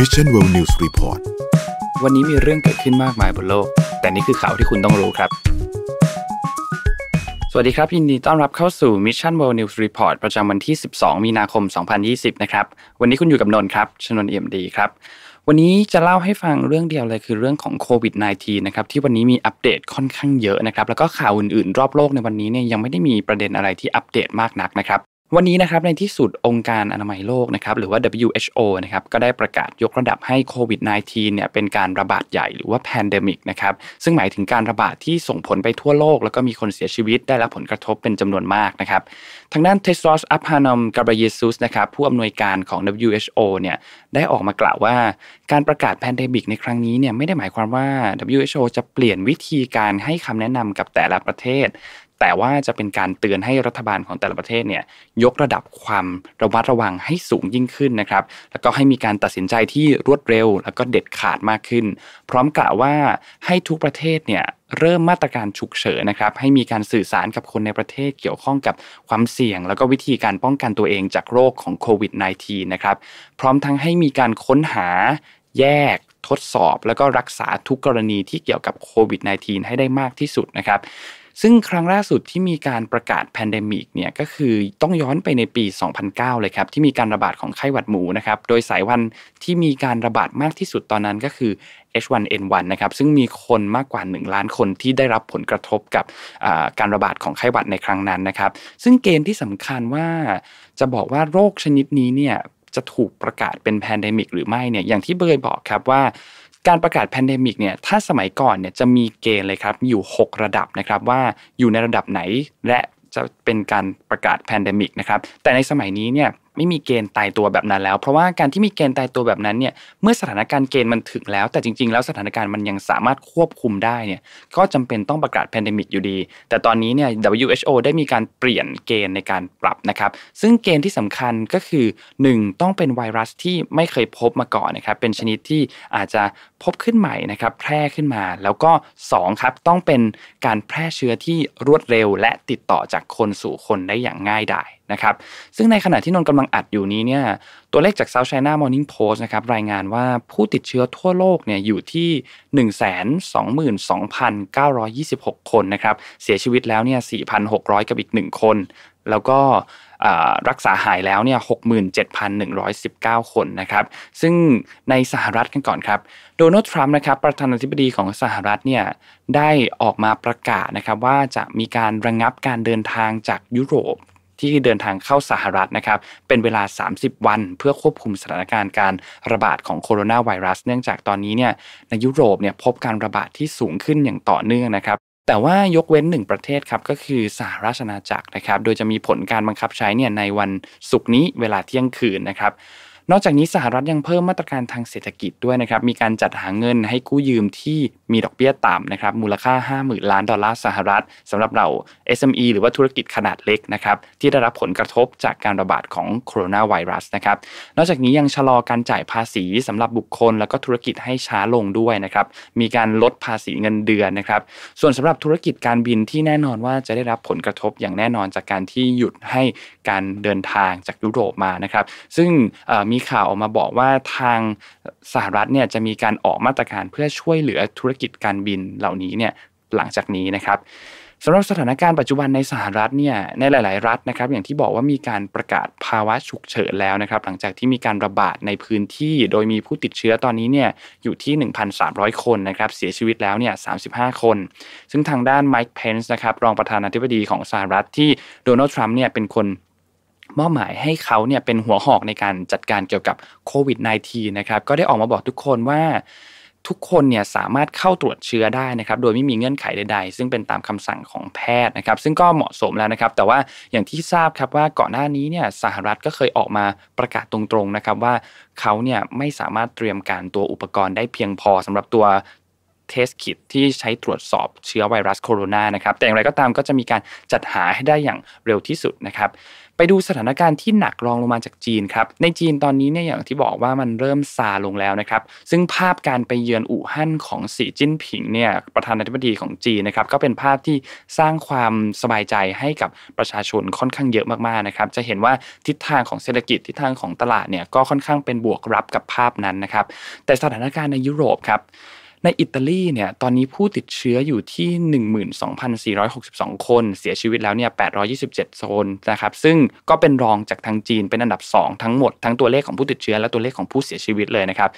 มิชชั่นเวิลด์นิวส์รีพอร์ตวันนี้มีเรื่องเกิดขึ้นมากมายบนโลก แต่นี่คือข่าวที่คุณต้องรู้ครับ สวัสดีครับ ยินดีต้อนรับเข้าสู่มิชชั่นเวิลด์นิวส์รีพอร์ตประจำวันที่ 12 มีนาคม 2020 นะครับ วันนี้คุณอยู่กับนนท์ครับชนนเอี่ยมดีครับ วันนี้จะเล่าให้ฟังเรื่องเดียวเลยคือเรื่องของโควิด -19 นะครับ ที่วันนี้มีอัปเดตค่อนข้างเยอะนะครับ แล้วก็ข่าวอื่นๆ รอบโลกในวันนี้เนี่ยยังไม่ได้มีประเด็นอะไรที่อัปเดตมากนักนะครับวันนี้นะครับในที่สุดองค์การอนามัยโลกนะครับหรือว่า WHO นะครับก็ได้ประกาศยกระดับให้โควิด -19 เนี่ยเป็นการระบาดใหญ่หรือว่าแพนเดมิกนะครับซึ่งหมายถึงการระบาดที่ส่งผลไปทั่วโลก แล้วก็มีคนเสียชีวิตได้รับผลกระทบเป็นจำนวนมากนะครับทางด้านเทสซอส อัพฮานอมกาบรเยซุสนะครับผู้อำนวยการของ WHO เนี่ยได้ออกมากล่าวว่า การประกาศแพนเดมิกในครั้งนี้เนี่ยไม่ได้หมายความว่า WHO จะเปลี่ยนวิธีการให้คำแนะนำกับแต่ละประเทศแต่ว่าจะเป็นการเตือนให้รัฐบาลของแต่ละประเทศเนี่ยยกระดับความระมัดระวังให้สูงยิ่งขึ้นนะครับแล้วก็ให้มีการตัดสินใจที่รวดเร็ว แล้วก็เด็ดขาดมากขึ้น พร้อมกล่าวว่าให้ทุกประเทศเนี่ยเริ่มมาตรการฉุกเฉินนะครับให้มีการสื่อสารกับคนในประเทศเกี่ยวข้องกับความเสี่ยงแล้วก็วิธีการป้องกันตัวเองจากโรคของโควิด -19 นะครับพร้อมทั้งให้มีการค้นหาแยกทดสอบ แล้วก็รักษาทุกกรณีที่เกี่ยวกับโควิด -19 ให้ได้มากที่สุดนะครับซึ่งครั้งล่าสุดที่มีการประกาศแพนเดมิกเนี่ยก็คือต้องย้อนไปในปี 2009 เลยครับที่มีการระบาดของไข้หวัดหมูนะครับโดยสายวันที่มีการระบาดมากที่สุดตอนนั้นก็คือ H1N1 นะครับซึ่งมีคนมากกว่า1ล้านคนที่ได้รับผลกระทบกับการระบาดของไข้หวัดในครั้งนั้นนะครับ ซึ่งเกณฑ์ที่สำคัญว่า จะบอกว่าโรคชนิดนี้เนี่ยจะถูกประกาศเป็นแพนเดมิก หรือไม่เนี่ยอย่างที่เบยบอกครับว่าการประกาศแพนเดมิกเนี่ยถ้าสมัยก่อนเนี่ยจะมีเกณฑ์เลยครับอยู่ 6 ระดับนะครับว่าอยู่ในระดับไหน และจะเป็นการประกาศแพนเดมิกนะครับ แต่ในสมัยนี้เนี่ยไม่มีเกณฑ์ตายตัวแบบนั้นแล้ว เพราะว่าการที่มีเกณฑ์ตายตัวแบบนั้นเนี่ย เมื่อสถานการณ์เกณฑ์มันถึงแล้ว แต่จริงๆ แล้วสถานการณ์มันยังสามารถควบคุมได้เนี่ยก็จำเป็นต้องประกาศแพนดมิกอยู่ดี แต่ตอนนี้เนี่ย WHO ได้มีการเปลี่ยนเกณฑ์ในการปรับนะครับ ซึ่งเกณฑ์ที่สำคัญก็คือ 1. ต้องเป็นไวรัสที่ไม่เคยพบมาก่อนนะครับ เป็นชนิดที่อาจจะพบขึ้นใหม่นะครับ แพร่ขึ้นมา แล้วก็2ครับ ต้องเป็นการแพร่เชื้อที่รวดเร็วและติดต่อจากคนสู่คนได้อย่างง่ายดายนะครับซึ่งในขณะที่นนกำลังอัดอยู่นี้เนี่ย ตัวเลขจาก South China Morning Post นะครับรายงานว่าผู้ติดเชื้อทั่วโลกเนี่ยอยู่ที่ 122,926 คนนะครับ เสียชีวิตแล้วเนี่ย4,600กับอีก1คน แล้วก็รักษาหายแล้วเนี่ย67,119 คนนะครับ ซึ่งในสหรัฐกันก่อนครับโดนัลด์ทรัมป์นะครับประธานาธิบดีของสหรัฐเนี่ยได้ออกมาประกาศนะครับว่าจะมีการระงงับการเดินทางจากยุโรปที่เดินทางเข้าสหรัฐนะครับ เป็นเวลา 30 วันเพื่อควบคุมสถานการณ์การระบาดของโคโรนาไวรัส เนื่องจากตอนนี้เนี่ยในยุโรปเนี่ยพบการระบาดที่สูงขึ้นอย่างต่อเนื่องนะครับ แต่ว่ายกเว้นหนึ่งประเทศครับก็คือสหราชอาณาจักรนะครับ โดยจะมีผลการบังคับใช้เนี่ยในวันศุกร์นี้เวลาเที่ยงคืนนะครับนอกจากนี้สหรัฐยังเพิ่มมาตรการทางเศรษฐกิจด้วยนะครับมีการจัดหาเงินให้กู้ยืมที่มีดอกเบี้ยต่ำนะครับมูลค่า 50,000ล้านดอลลาร์สหรัฐสำหรับเรา SME หรือว่าธุรกิจขนาดเล็กนะครับที่ได้รับผลกระทบจากการระบาดของโคโรนาไวรัสนะครับนอกจากนี้ยังชะลอการจ่ายภาษีสำหรับบุคคล แล้วก็ธุรกิจให้ช้าลงด้วยนะครับมีการลดภาษีเงินเดือนนะครับส่วนสำหรับธุรกิจการบินที่แน่นอนว่าจะได้รับผลกระทบอย่างแน่นอนจากการที่หยุดให้การเดินทางจากยุโรปมานะครับซึ่งมีมีข่าวออกมาบอกว่าทางสหรัฐเนี่ยจะมีการออกมาตรการเพื่อช่วยเหลือธุรกิจการบินเหล่านี้เนี่ยหลังจากนี้นะครับสำหรับสถานการณ์ปัจจุบันในสหรัฐเนี่ยในหลาย ๆ รัฐนะครับอย่างที่บอกว่ามีการประกาศภาวะฉุกเฉินแล้วนะครับหลังจากที่มีการระบาดในพื้นที่โดยมีผู้ติดเชื้อตอนนี้เนี่ยอยู่ที่ 1,300 คนนะครับเสียชีวิตแล้วเนี่ย35 คน ซึ่งทางด้านไมค์เพนส์นะครับรองประธานาธิบดีของสหรัฐที่โดนัลด์ทรัมป์เนี่ยเป็นคนมอบหมายให้เขาเนี่ยเป็นหัวหอกในการจัดการเกี่ยวกับโควิด -19 นะครับก็ได้ออกมาบอกทุกคนว่าทุกคนเนี่ยสามารถเข้าตรวจเชื้อได้นะครับ โดยไม่มีเงื่อนไขใดๆ ซึ่งเป็นตามคำสั่งของแพทย์นะครับ ซึ่งก็เหมาะสมแล้วนะครับ แต่ว่าอย่างที่ทราบครับว่าก่อนหน้านี้เนี่ยสหรัฐก็เคยออกมาประกาศตรงๆนะครับว่าเขาเนี่ยไม่สามารถเตรียมการตัวอุปกรณ์ได้เพียงพอสำหรับตัวเทสคิดที่ใช้ตรวจสอบเชื้อไวรัสโคโรนานะครับแต่อย่างไรก็ตามก็จะมีการจัดหาให้ได้อย่างเร็วที่สุดนะครับไปดูสถานการณ์ที่หนักรองลงมาจากจีนครับในจีนตอนนี้เนี่ยอย่างที่บอกว่ามันเริ่มซาลงแล้วนะครับ ซึ่งภาพการไปเยือนอู่ฮั่นของสีจิ้นผิงเนี่ยประธานาธิบดีของจีนนะครับก็เป็นภาพที่สร้างความสบายใจให้กับประชาชนค่อนข้างเยอะมากๆนะครับจะเห็นว่าทิศทางของเศรษฐกิจทิศทางของตลาดเนี่ยก็ค่อนข้างเป็นบวกรับกับภาพนั้นนะครับแต่สถานการณ์ในยุโรปครับในอิตาลีเนี่ยตอนนี้ผู้ติดเชื้ออยู่ที่ 12,462 คนเสียชีวิตแล้วเนี่ย827คนนะครับซึ่งก็เป็นรองจากทางจีน เป็นอันดับ 2 ทั้งหมดทั้งตัวเลขของผู้ติดเชื้อและตัวเลขของผู้เสียชีวิตเลยนะครับ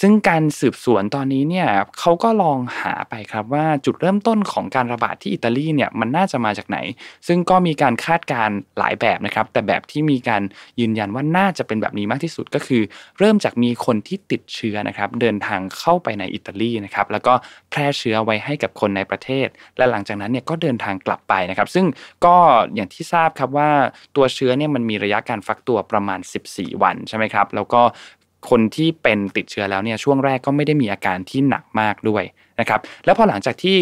ซึ่งการสืบสวนตอนนี้เนี่ยเขาก็ลองหาไปครับว่าจุดเริ่มต้นของการระบาดที่อิตาลีเนี่ยมันน่าจะมาจากไหน ซึ่งก็มีการคาดการหลายแบบนะครับแต่แบบที่มีการยืนยันว่าน่าจะเป็นแบบนี้มากที่สุดก็คือ เริ่มจากมีคนที่ติดเชื้อนะครับเดินทางเข้าไปในอิตาลีะครับแล้วก็แพร่เชื้อไว้ให้กับคนในประเทศ และหลังจากนั้นเนี่ยก็เดินทางกลับไปนะครับ ซึ่งก็อย่างที่ทราบครับว่าตัวเชื้อเนี่ยมันมีระยะการฟักตัวประมาณ 14 วันใช่ไหมครับแล้วก็คนที่เป็นติดเชื้อแล้วเนี่ยช่วงแรกก็ไม่ได้มีอาการที่หนักมากด้วยนะครับแล้วพอหลังจากที่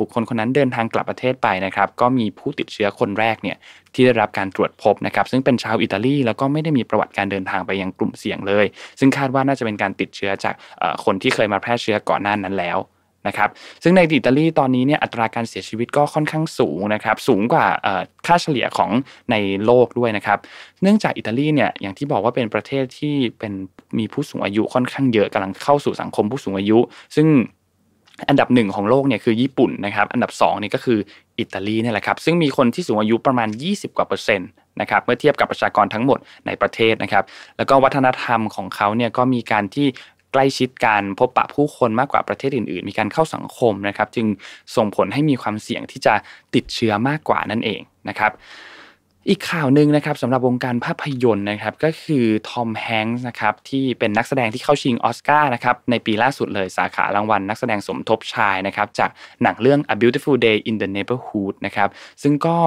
บุคคลคนนั้นเดินทางกลับประเทศไปนะครับก็มีผู้ติดเชื้อคนแรกเนี่ยที่ได้รับการตรวจพบนะครับซึ่งเป็นชาวอิตาลีแล้วก็ไม่ได้มีประวัติการเดินทางไปยังกลุ่มเสี่ยงเลย ซึ่งคาดว่าน่าจะเป็นการติดเชื้อจากคนที่เคยมาแพร่เชื้อก่อนหน้านั้นแล้วนะครับ ซึ่งในอิตาลีตอนนี้เนี่ยอัตราการเสียชีวิตก็ค่อนข้างสูงนะครับ สูงกว่าค่าเฉลี่ยของในโลกด้วยนะครับ เนื่องจากอิตาลีเนี่ยอย่างที่บอกว่าเป็นประเทศที่เป็นมีผู้สูงอายุค่อนข้างเยอะกำลังเข้าสู่สังคมผู้สูงอายุ ซึ่งอันดับหนึ่งของโลกเนี่ยคือญี่ปุ่นนะครับ อันดับ2นี่ก็คืออิตาลีนี่แหละครับ ซึ่งมีคนที่สูงอายุประมาณ 20กว่าเปอร์เซ็นต์นะครับเมื่อเทียบกับประชากรทั้งหมดในประเทศนะครับ แล้วก็วัฒนธรรมของเขาเนี่ยก็มีการที่ใกล้ชิดกันพบปะผู้คนมากกว่าประเทศอื่น ๆ มีการเข้าสังคมนะครับ จึงส่งผลให้มีความเสี่ยงที่จะติดเชื้อมากกว่านั่นเองนะครับอีกข่าวหนึ่งนะครับสำหรับวงการภาพยนตร์นะครับก็คือทอมแฮงค์นะครับที่เป็นนักแสดงที่เข้าชิงออสการ์นะครับในปีล่าสุดเลยสาขารางวัลนักแสดงสมทบชายนะครับจากหนังเรื่อง A Beautiful Day in the Neighborhood นะครับซึ่งก็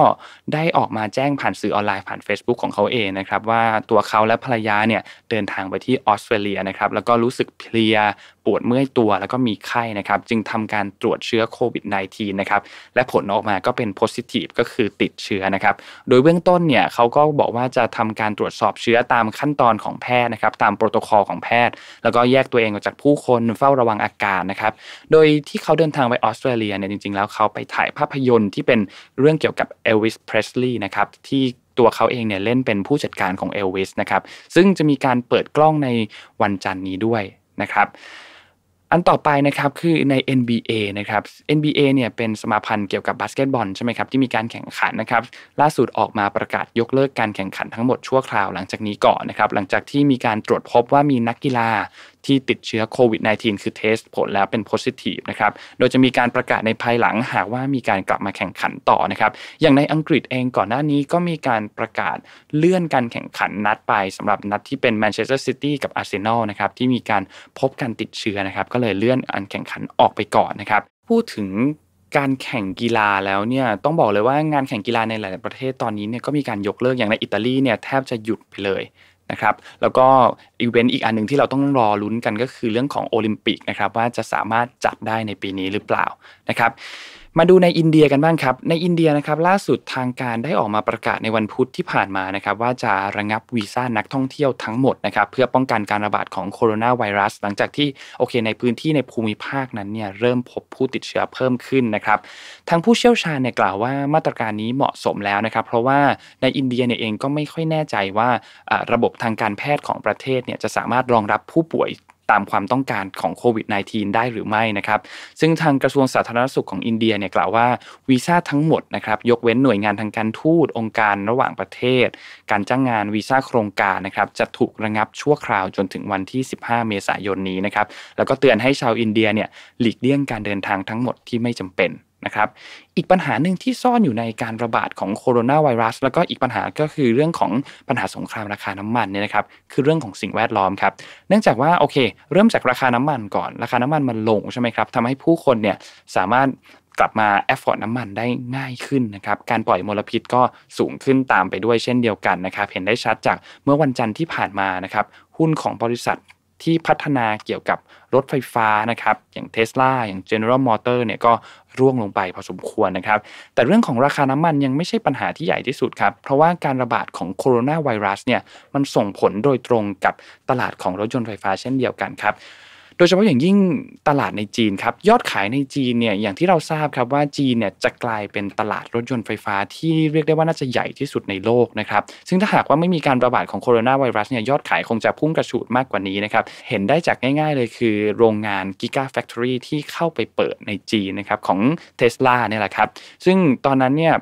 ได้ออกมาแจ้งผ่านสื่อออนไลน์ผ่าน Facebook ของเขาเองนะครับว่าตัวเขาและภรรยาเนี่ยเดินทางไปที่ออสเตรเลียนะครับแล้วก็รู้สึกเพลียปวดเมื่อยตัวแล้วก็มีไข้นะครับจึงทำการตรวจเชื้อโควิด -19 นะครับและผลออกมาก็เป็นโพซิทีฟก็คือติดเชื้อนะครับโดยเบื้องต้นเนี่ยเขาก็บอกว่าจะทำการตรวจสอบเชื้อตามขั้นตอนของแพทย์นะครับตามโปรโตโคอลของแพทย์ แล้วก็แยกตัวเองออกจากผู้คนเฝ้าระวังอาการนะครับโดยที่เขาเดินทางไปออสเตรเลียเนี่ยจริงๆแล้วเขาไปถ่ายภาพยนตร์ที่เป็นเรื่องเกี่ยวกับเอลวิส เพรสลีย์นะครับที่ตัวเขาเองเนี่ยเล่นเป็นผู้จัดการของเอลวิสนะครับซึ่งจะมีการเปิดกล้องในวันจันนี้ด้วยนะครับอันต่อไปนะครับคือใน NBA นะครับ NBA เนี่ยเป็นสมาพันธ์เกี่ยวกับบาสเกตบอลใช่ไหมครับที่มีการแข่งขันนะครับล่าสุดออกมาประกาศยกเลิกการแข่งขันทั้งหมดชั่วคราวหลังจากนี้ก่อนนะครับหลังจากที่มีการตรวจพบว่ามีนักกีฬาที่ติดเชื้อโควิด -19 คือเทสผลแล้วเป็นโพซิทีฟนะครับ โดยจะมีการประกาศในภายหลังหากว่ามีการกลับมาแข่งขันต่อนะครับ อย่างในอังกฤษเองก่อนหน้านี้ก็มีการประกาศเลื่อนการแข่งขันนัดไป สำหรับนัดที่เป็นแมนเชสเตอร์ซิตี้กับอาร์เซนอลนะครับที่มีการพบการติดเชื้อนะครับ ก็เลยเลื่อนการแข่งขันออกไปก่อนนะครับ พูดถึงการแข่งกีฬาแล้วเนี่ยต้องบอกเลยว่างานแข่งกีฬาในหลายประเทศตอนนี้เนี่ยก็มีการยกเลิกอย่างในอิตาลีเนี่ยแทบจะหยุดไปเลยนะครับแล้วก็อีเวนต์อีกอันหนึ่งที่เราต้องรอลุ้นกันก็คือเรื่องของโอลิมปิกนะครับว่าจะสามารถจัดได้ในปีนี้หรือเปล่านะครับมาดูในอินเดียกันบ้างครับ ในอินเดียนะครับล่าสุดทางการได้ออกมาประกาศในวันพุธที่ผ่านมานะครับว่าจะระงับวีซ่านักท่องเที่ยวทั้งหมดนะครับเพื่อป้องกันการระบาดของโคโรนาไวรัส หลังจากที่โอเคในพื้นที่ในภูมิภาคนั้นเนี่ยเริ่มพบผู้ติดเชื้อเพิ่มขึ้นนะครับทางผู้เชี่ยวชาญเนี่ยกล่าวว่ามาตรการนี้เหมาะสมแล้วนะครับเพราะว่าในอินเดียเนี่ยเองก็ไม่ค่อยแน่ใจว่าระบบทางการแพทย์ของประเทศเนี่ยจะสามารถรองรับผู้ป่วยตามความต้องการของโควิด -19 ได้หรือไม่นะครับ ซึ่งทางกระทรวงสาธารณสุขของอินเดียเนี่ยกล่าวว่าวีซ่าทั้งหมดนะครับยกเว้นหน่วยงานทางการทูตองค์การระหว่างประเทศ การจ้างงานวีซ่าโครงการนะครับจะถูกระงับชั่วคราวจนถึงวันที่ 15 เมษายนนี้นะครับแล้วก็เตือนให้ชาวอินเดียเนี่ยหลีกเลี่ยงการเดินทางทั้งหมดที่ไม่จำเป็นนะครับ อีกปัญหาหนึ่งที่ซ่อนอยู่ในการระบาดของโคโรนาไวรัส แล้วก็อีกปัญหาก็คือเรื่องของปัญหาสงครามราคาน้ำมันเนี่ยนะครับ คือเรื่องของสิ่งแวดล้อมครับ เนื่องจากว่าโอเค เริ่มจากราคาน้ำมันก่อนราคาน้ำมันมันลงใช่ไหมครับทำให้ผู้คนเนี่ยสามารถกลับมาแอฟฟอร์ดน้ำมันได้ง่ายขึ้นนะครับ การปล่อยมลพิษก็สูงขึ้นตามไปด้วยเช่นเดียวกันนะครับ เห็นได้ชัดจากเมื่อวันจันทร์ที่ผ่านมานะครับหุ้นของบริษัทที่พัฒนาเกี่ยวกับรถไฟฟ้านะครับอย่างเท s l a อย่าง General Motor เนี่ยก็ร่วงลงไปพอสมควรนะครับ แต่เรื่องของราคาน้ำมันยังไม่ใช่ปัญหาที่ใหญ่ที่สุดครับเพราะว่าการระบาดของโคโรนาไวรัสเนี่ยมันส่งผลโดยตรงกับตลาดของรถยนต์ไฟฟ้าเช่นเดียวกันครับโดยเฉพาะอย่างยิ่งตลาดในจีนครับยอดขายในจีนเนี่ยอย่างที่เราทราบครับว่าจีนเนี่ยจะกลายเป็นตลาดรถยนต์ไฟฟ้าที่เรียกได้ว่าน่าจะใหญ่ที่สุดในโลกนะครับซึ่งถ้าหากว่าไม่มีการระบาดของโคโรนาไวรัสเนี่ยยอดขายคงจะพุ่งกระฉูดมากกว่านี้นะครับเห็นได้จากง่ายๆเลยคือโรงงานกิกาแฟคทอรี่ที่เข้าไปเปิดในจีนนะครับของเทสลาเนี่ยแหละครับซึ่งตอนนั้นเนี่ย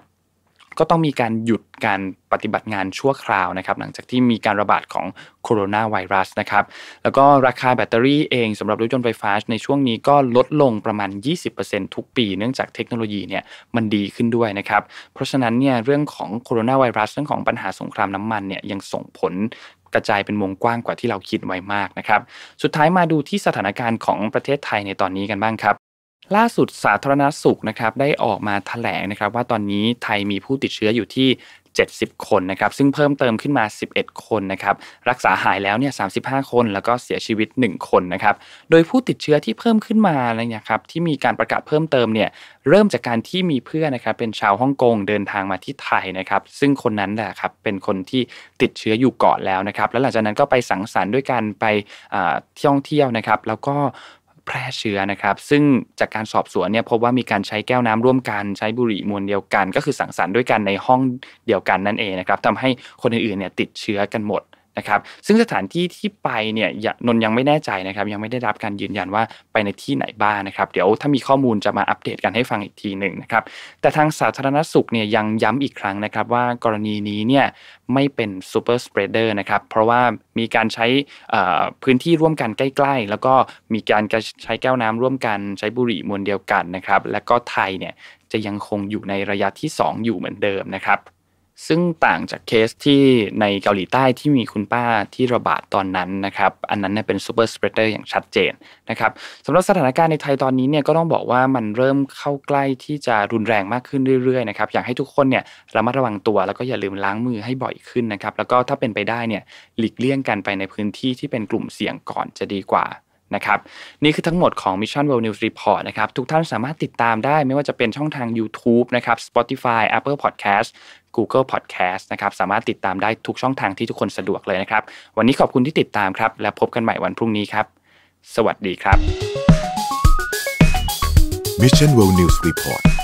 ก็ต้องมีการหยุดการปฏิบัติงานชั่วคราวนะครับหลังจากที่มีการระบาดของโคโรนาไวรัสนะครับแล้วก็ราคาแบตเตอรี่เองสำหรับรถยนต์ไฟฟ้าในช่วงนี้ก็ลดลงประมาณ 20%ทุกปี เนื่องจากเทคโนโลยีเนี่ยมันดีขึ้นด้วยนะครับเพราะฉะนั้นเนี่ยเรื่องของโคโรนาไวรัสเรื่องของปัญหาสงครามน้ำมันเนี่ยยังส่งผลกระจายเป็นวงกว้างกว่าที่เราคิดไว้มากนะครับสุดท้ายมาดูที่สถานการณ์ของประเทศไทยในตอนนี้กันบ้างครับล่าสุดสาธารณาสุขนะครับได้ออกมาถแถลงนะครับว่าตอนนี้ไทยมีผู้ติดเชื้ออยู่ที่ 70 คนนะครับ ซึ่งเพิ่มเติมขึ้นมา 11 คนนะครับรักษาหายแล้วเนี่ย35 คนแล้วก็เสียชีวิต 1 คนนะครับโดยผู้ติดเชื้อที่เพิ่มขึ้นมาเนี่ยครับที่มีการประกาศเพิ่มเติมเนี่ยเริ่มจากการที่มีเพื่อนนะครับเป็นชาวฮ่องกงเดินทางมาที่ไทยนะครับซึ่งคนนั้นแหละครับเป็นคนที่ติดเชื้ออยู่เกาะแล้วนะครับแล้วหลังจากนั้นก็ไปสังสรรค์ด้วยกันไปท่องเที่ยวนะครับแล้วก็แพร่เชื้อนะครับซึ่งจากการสอบสวนเนี่ยพบว่ามีการใช้แก้วน้ำร่วมกันใช้บุหรี่มวลเดียวกัน ก็คือสังสรรค์ด้วยกันในห้องเดียวกันนั่นเองนะครับทำให้คนอื่นๆเนี่ยติดเชื้อกันหมดนะครับซึ่งสถานที่ที่ไปเนี่ยนนยังไม่แน่ใจนะครับ ยังไม่ได้รับการยืนยันว่าไปในที่ไหนบ้างนะครับ เดี๋ยวถ้ามีข้อมูลจะมาอัปเดตกันให้ฟังอีกทีหนึ่งนะครับแต่ทางสาธารณสุขเนี่ยยังย้ำอีกครั้งนะครับ ว่ากรณีนี้เนี่ยไม่เป็นซูเปอร์สเปรเดอร์นะครับเพราะว่ามีการใช้พื้นที่ร่วมกันใกล้ๆ แล้วก็มีการใช้แก้วน้ำร่วมกันใช้บุหรี่มวลเดียวกันนะครับและก็ไทยเนี่ยจะยังคงอยู่ในระยะที่ 2 อยู่เหมือนเดิมนะครับซึ่งต่างจากเคสที่ในเกาหลีใต้ที่มีคุณป้าที่ระบาดตอนนั้นนะครับ อันนั้นเป็นซูเปอร์สเปรเดอร์อย่างชัดเจนนะครับสำหรับสถานการณ์ในไทยตอนนี้เนี่ยก็ต้องบอกว่ามันเริ่มเข้าใกล้ที่จะรุนแรงมากขึ้นเรื่อยๆนะครับ อยากให้ทุกคนเนี่ยระมัดระวังตัว แล้วก็อย่าลืมล้างมือให้บ่อยขึ้นนะครับ แล้วก็ถ้าเป็นไปได้เนี่ยหลีกเลี่ยงกันไปในพื้นที่ที่เป็นกลุ่มเสี่ยงก่อนจะดีกว่านะครับนี่คือทั้งหมดของ Mission World News Report นะครับทุกท่านสามารถติดตามได้ ไม่ว่าจะเป็นช่องทาง YouTube นะครับ Spotify Apple Podcast Google Podcast นะครับสามารถติดตามได้ทุกช่องทางที่ทุกคนสะดวกเลยนะครับวันนี้ขอบคุณที่ติดตามครับและพบกันใหม่วันพรุ่งนี้ครับ สวัสดีครับ Mission World News Report